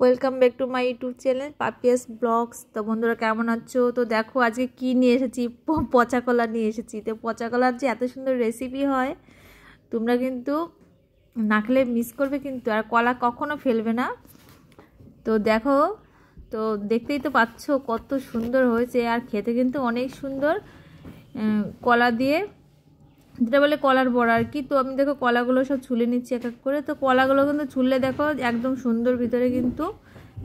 welcome back to my YouTube channel Papiya's vlogs তো বন্ধুরা কেমন আছো তো দেখো আজকে কি নিয়ে এসেছি পচা কলা নিয়ে এসেছি তো পচা কলার যে এত সুন্দর রেসিপি হয় তোমরা কিন্তু না খেলে মিস করবে কিন্তু আর কলা কখনো ফেলবে না তো দেখো তো দেখতেই তো পাচ্ছ কত সুন্দর হয়েছে আর খেতে কিন্তু অনেক সুন্দর কলা দিয়ে যেটা বলে কলার বড়া আর কি তো আমি দেখো কলাগুলো সব ছুলে নিচ্ছি এক এক করে তো কলাগুলো কিন্তু ছুললে দেখো একদম সুন্দর ভিতরে কিন্তু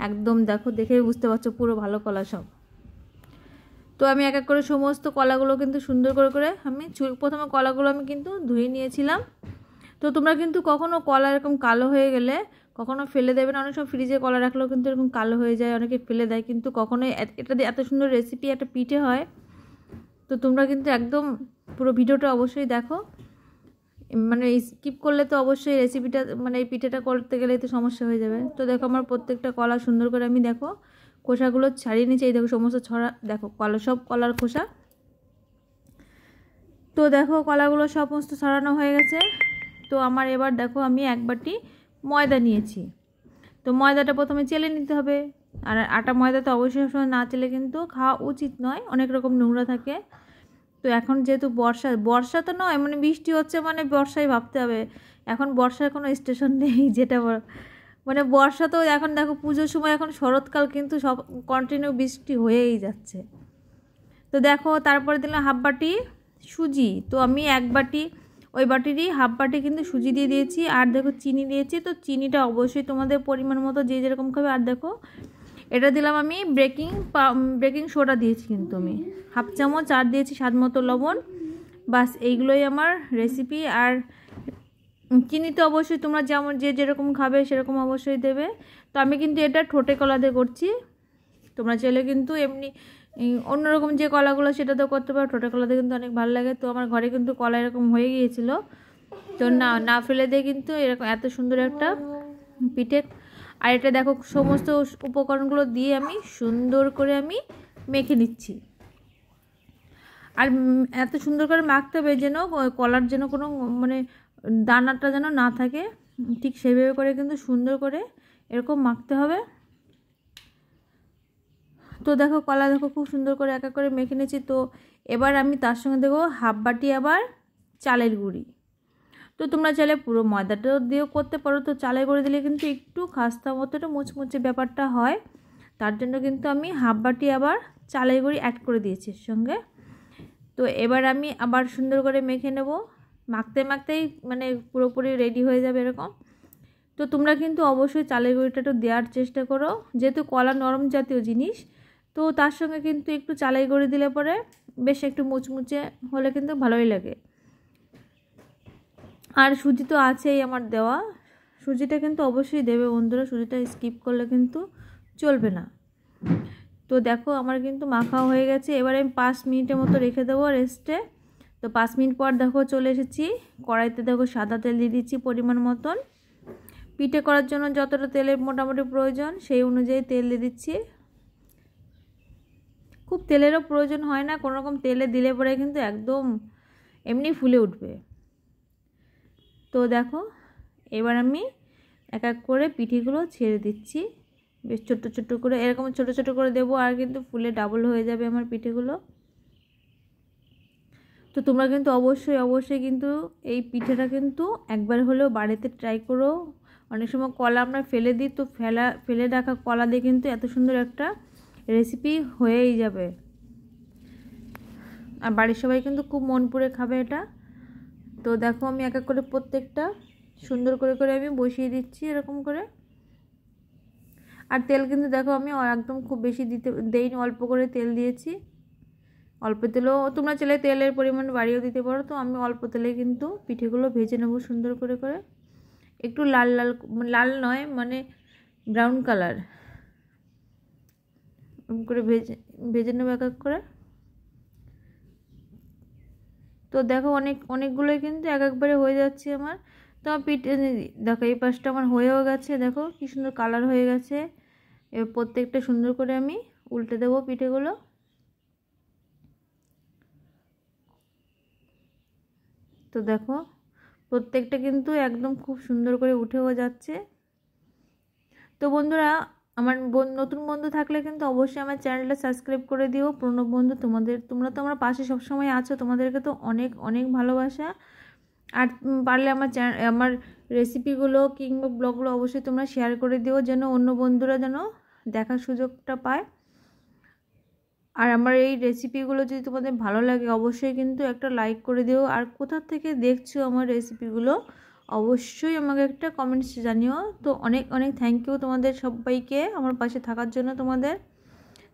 একদম দেখো দেখে বুঝতে পারছো পুরো ভালো কলা সব তো আমি এক এক করে সমস্ত কলাগুলো কিন্তু সুন্দর করে করে আমি প্রথমে কলাগুলো আমি কিন্তু ধুয়ে নিয়েছিলাম তো তোমরা কিন্তু কখনো কলা এরকম কালো হয়ে গেলে কখনো ফেলে দেবে না অনেক সময় ফ্রিজে কলা রাখলেও কিন্তু এরকম কালো হয়ে যায় অনেকে ফেলে দেয় কিন্তু কখনোই এটা দিয়ে এত সুন্দর রেসিপি একটা পিঠে হয় তো তোমরা কিন্তু একদম পুরো ভিডিওটা অবশ্যই দেখো মানে স্কিপ করলে তো অবশ্যই রেসিপিটা মানে এই পিঠেটা করতে গেলে তো সমস্যা হয়ে যাবে তো দেখো আমার প্রত্যেকটা কলা সুন্দর করে আমি দেখো খোসাগুলো ছাড়িয়ে নিয়েছি এই দেখো সমস্ত ছড়া দেখো কলা সব কলার খোসা তো দেখো কলাগুলো সমস্ত ছড়ানো হয়ে গেছে তো আমার এবার দেখো আমি একবারটি ময়দা নিয়েছি তো ময়দাটা প্রথমে চেলে নিতে হবে আর আটা ময়দা তো অবশ্যই সবসময় না চেলে কিন্তু খাওয়া উচিত নয় অনেক রকম নোংরা থাকে তো এখন যেহেতু বর্ষা বর্ষা তো নয় মানে বৃষ্টি হচ্ছে মানে বর্ষাই ভাবতে হবে এখন বর্ষার কোনো স্টেশন নেই যেটা মানে বর্ষা তো এখন দেখো পুজোর সময় এখন শরৎকাল কিন্তু সব কন্টিনিউ বৃষ্টি হয়েই যাচ্ছে তো দেখো তারপরে দিলাম হাফ বাটি সুজি তো আমি এক বাটি ওই বাটিরই হাফ বাটি কিন্তু সুজি দিয়ে দিয়েছি আর দেখো চিনি দিয়েছি তো চিনিটা অবশ্যই তোমাদের পরিমাণ মতো যে যেরকম খাবে আর দেখো এটা দিলাম আমি বেকিং বেকিং সোডা দিয়েছি কিন্তু আমি হাফ চামচ আর দিয়েছি স্বাদ মতো লবণ বাস এইগুলোই আমার রেসিপি আর চিনি তো অবশ্যই তোমরা যেমন যে যেরকম খাবে সেরকম অবশ্যই দেবে তো আমি কিন্তু এটা ঠোঁটে কলাতে করছি তোমরা চাইলে কিন্তু এমনি অন্যরকম যে কলাগুলো সেটা তো করতে পারো ঠোঁটে কলাতে কিন্তু অনেক ভালো লাগে তো আমার ঘরে কিন্তু কলা এরকম হয়ে গিয়েছিলো তো না না ফেলে দিয়ে কিন্তু এরকম এত সুন্দর একটা পিঠে আর এটা দেখো সমস্ত উপকরণগুলো দিয়ে আমি সুন্দর করে আমি মেখে নিচ্ছি আর এত সুন্দর করে মাখতে হবে যেন কলার যেন কোনো মানে দানাটা যেন না থাকে ঠিক সেভাবে করে কিন্তু সুন্দর করে এরকম মাখতে হবে তো দেখো কলা দেখো খুব সুন্দর করে একা করে মেখে নিয়েছি তো এবার আমি তার সঙ্গে দেখো হাফ বাটি আবার চালের গুঁড়ি তো তোমরা চাইলে পুরো ময়দাটা দিয়েও করতে পারো তো চালে করে দিলে কিন্তু একটু খাস্তা মতোটা মুচমুচে ব্যাপারটা হয় তার জন্য কিন্তু আমি হাফ বাটি আবার চালের গুঁড়ি অ্যাড করে দিয়েছি সঙ্গে তো এবার আমি আবার সুন্দর করে মেখে নেব মাখতে মাখতেই মানে পুরোপুরি রেডি হয়ে যাবে এরকম তো তোমরা কিন্তু অবশ্যই চালের গুঁড়িটা একটু দেওয়ার চেষ্টা করো যেহেতু কলা নরম জাতীয় জিনিস তো তার সঙ্গে কিন্তু একটু চালাই গড়ি দিলে পরে বেশ একটু মুচমুচে হলে কিন্তু ভালোই লাগে আর সুজি তো আছেই আমার দেওয়া সুজিটা কিন্তু অবশ্যই দেবে বন্ধুরা সুজিটা স্কিপ করলে কিন্তু চলবে না তো দেখো আমার কিন্তু মাখা হয়ে গেছে এবার আমি পাঁচ মিনিটের মতো রেখে দেবো রেস্টে তো পাঁচ মিনিট পর দেখো চলে এসেছি কড়াইতে দেখো সাদা তেল দিয়ে দিচ্ছি পরিমাণ মতন পিঠে করার জন্য যতটা তেলের মোটামুটি প্রয়োজন সেই অনুযায়ী তেল দিয়ে দিচ্ছি খুব তেলেরও প্রয়োজন হয় না কোনোরকম তেলে দিলে পরে কিন্তু একদম এমনি ফুলে উঠবে তো দেখো এবার আমি এক এক করে পিঠিগুলো ছেড়ে দিচ্ছি বেশ ছোট ছোট করে এরকম ছোট ছোট করে দেবো আর কিন্তু ফুলে ডাবল হয়ে যাবে আমার পিঠেগুলো তো তোমরা কিন্তু অবশ্যই অবশ্যই কিন্তু এই পিঠেটা কিন্তু একবার হলেও বাড়িতে ট্রাই করো অনেক সময় কলা আমরা ফেলে দিই তো ফেলা ফেলে রাখা কলা দিয়ে কিন্তু এত সুন্দর একটা রেসিপি হয়েই যাবে আর বাড়ির সবাই কিন্তু খুব মন পড়ে খাবে এটা তো দেখো আমি এক এক করে প্রত্যেকটা সুন্দর করে করে আমি বসিয়ে দিচ্ছি এরকম করে আর তেল কিন্তু দেখো আমি একদম খুব বেশি দিতে দেইনি অল্প করে তেল দিয়েছি অল্প তেলও তোমরা চলে তেলের পরিমাণ বাড়িয়েও দিতে পারো তো আমি অল্প তেলে কিন্তু পিঠেগুলো ভেজে নেবো সুন্দর করে করে একটু লাল লাল লাল নয় মানে ব্রাউন কালার করে ভেজে ভেজে নেবো এক এক করে তো দেখো অনেক অনেকগুলোই কিন্তু এক একবারে হয়ে যাচ্ছে আমার তো আমার পিঠ দেখো এই পাশটা আমার হয়েও গেছে দেখো কি সুন্দর কালার হয়ে গেছে এবার প্রত্যেকটা সুন্দর করে আমি উল্টে দেবো পিঠেগুলো তো দেখো প্রত্যেকটা কিন্তু একদম খুব সুন্দর করে উঠেও যাচ্ছে তো বন্ধুরা আমার নতুন বন্ধু থাকলে কিন্তু অবশ্যই আমার চ্যানেলটা সাবস্ক্রাইব করে দিও পুরনো বন্ধু তোমাদের তোমরা তো আমার পাশে সবসময় আছো তোমাদেরকে তো অনেক অনেক ভালোবাসা আর পারলে আমার চ্যানেল আমার রেসিপিগুলো কিংবা ব্লগগুলো অবশ্যই তোমরা শেয়ার করে দিও যেন অন্য বন্ধুরা যেন দেখার সুযোগটা পায় আর আমার এই রেসিপিগুলো যদি তোমাদের ভালো লাগে অবশ্যই কিন্তু একটা লাইক করে দিও আর কোথা থেকে দেখছো আমার রেসিপিগুলো অবশ্যই আমাকে একটা কমেন্টস জানিও তো অনেক অনেক থ্যাংক ইউ তোমাদের সবাইকে আমার পাশে থাকার জন্য তোমাদের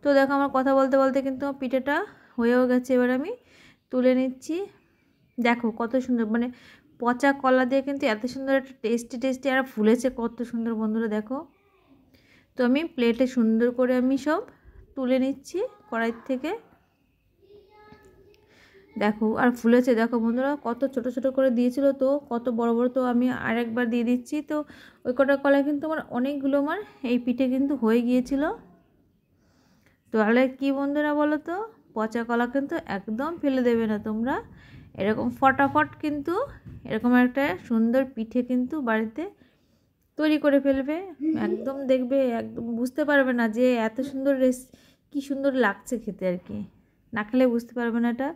তো দেখো আমার কথা বলতে বলতে কিন্তু পিঠেটা হয়েও গেছে এবার আমি তুলে নিচ্ছি দেখো কত সুন্দর মানে পচা কলা দিয়ে কিন্তু এত সুন্দর একটা টেস্টি টেস্টি আর ফুলেছে কত সুন্দর বন্ধুরা দেখো তো আমি প্লেটে সুন্দর করে আমি সব তুলে নিচ্ছি কড়াই থেকে দেখো আর ফুলেছে দেখো বন্ধুরা কত ছোট ছোট করে দিয়েছিল তো কত বড় বড় তো আমি আরেকবার দিয়ে দিচ্ছি তো ওই কটা কলা কিন্তু আমার অনেকগুলো আমার এই পিঠে কিন্তু হয়ে গিয়েছিল তো তাহলে কী বন্ধুরা বলো তো পচা কলা কিন্তু একদম ফেলে দেবে না তোমরা এরকম ফটাফট কিন্তু এরকম একটা সুন্দর পিঠে কিন্তু বাড়িতে তৈরি করে ফেলবে একদম দেখবে একদম বুঝতে পারবে না যে এত সুন্দর রেস কি সুন্দর লাগছে খেতে আর কি না খেলে বুঝতে পারবে না এটা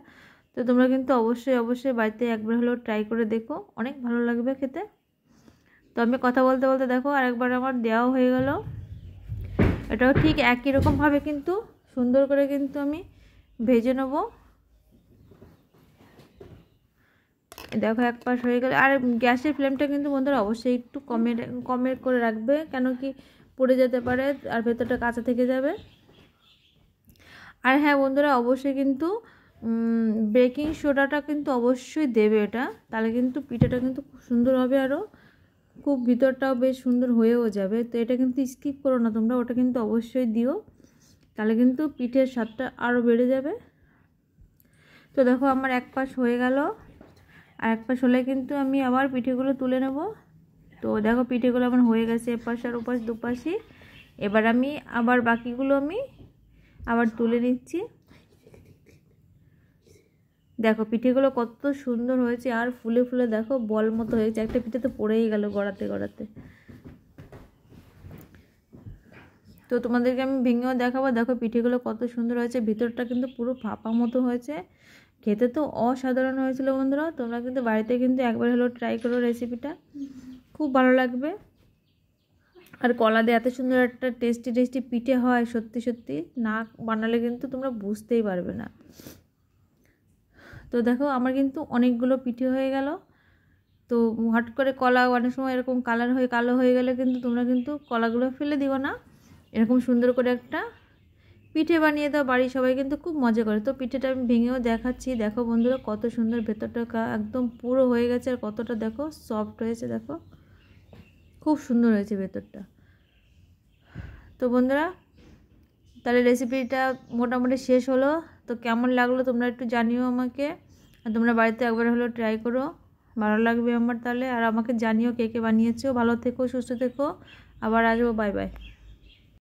তো তোমরা কিন্তু অবশ্যই অবশ্যই বাড়িতে একবার হলেও ট্রাই করে দেখো অনেক ভালো লাগবে খেতে তো আমি কথা বলতে বলতে দেখো আরেকবার আমার দেওয়াও হয়ে গেল এটাও ঠিক একই রকমভাবে কিন্তু সুন্দর করে কিন্তু আমি ভেজে নেব দেখো এক পাশ হয়ে গেলে আর গ্যাসের ফ্লেমটা কিন্তু বন্ধুরা অবশ্যই একটু কমে কমে করে রাখবে কেন কি পড়ে যেতে পারে আর ভেতরটা কাঁচা থেকে যাবে আর হ্যাঁ বন্ধুরা অবশ্যই কিন্তু বেকিং সোডাটা কিন্তু অবশ্যই দেবে এটা তাহলে কিন্তু পিঠাটা কিন্তু খুব সুন্দর হবে আরও খুব ভিতরটাও বেশ সুন্দর হয়েও যাবে তো এটা কিন্তু স্কিপ করো না তোমরা ওটা কিন্তু অবশ্যই দিও তাহলে কিন্তু পিঠের স্বাদটা আরও বেড়ে যাবে তো দেখো আমার এক পাশ হয়ে গেল আর এক পাশ হলে কিন্তু আমি আবার পিঠেগুলো তুলে নেব তো দেখো পিঠেগুলো আমার হয়ে গেছে এপাশ আর ওপাশ দুপাশে এবার আমি আবার বাকিগুলো আমি আবার তুলে নিচ্ছি দেখো পিঠেগুলো কত সুন্দর হয়েছে আর ফুলে ফুলে দেখো বল মতো হয়েছে একটা পিঠে তো পড়েই গেল গড়াতে গড়াতে তো তোমাদেরকে আমি ভেঙেও দেখাবো দেখো পিঠেগুলো কত সুন্দর হয়েছে ভিতরটা কিন্তু পুরো ফাঁপা মতো হয়েছে খেতে তো অসাধারণ হয়েছিল বন্ধুরা তোমরা কিন্তু বাড়িতে কিন্তু একবার হলেও ট্রাই করো রেসিপিটা খুব ভালো লাগবে আর কলা দিয়ে এত সুন্দর একটা টেস্টি টেস্টি পিঠে হয় সত্যি সত্যি না বানালে কিন্তু তোমরা বুঝতেই পারবে না তো দেখো আমার কিন্তু অনেকগুলো পিঠে হয়ে গেল তো হট করে কলা অনেক সময় এরকম কালার হয়ে কালো হয়ে গেলে কিন্তু তোমরা কিন্তু কলাগুলো ফেলে দিও না এরকম সুন্দর করে একটা পিঠে বানিয়ে দাও বাড়ির সবাই কিন্তু খুব মজা করে তো পিঠেটা আমি ভেঙেও দেখাচ্ছি দেখো বন্ধুরা কত সুন্দর ভেতরটা একদম পুরো হয়ে গেছে আর কতটা দেখো সফট হয়েছে দেখো খুব সুন্দর হয়েছে ভেতরটা তো বন্ধুরা তাহলে রেসিপিটা মোটামুটি শেষ হলো তো কেমন লাগলো তোমরা একটু জানিও আমাকে আর তোমরা বাড়িতে একবার হলো ট্রাই করো ভালো লাগবে আমার তাহলে আর আমাকে জানিও কে কে বানিয়েছো ভালো থেকো সুস্থ থেকো আবার আসবো বাই বাই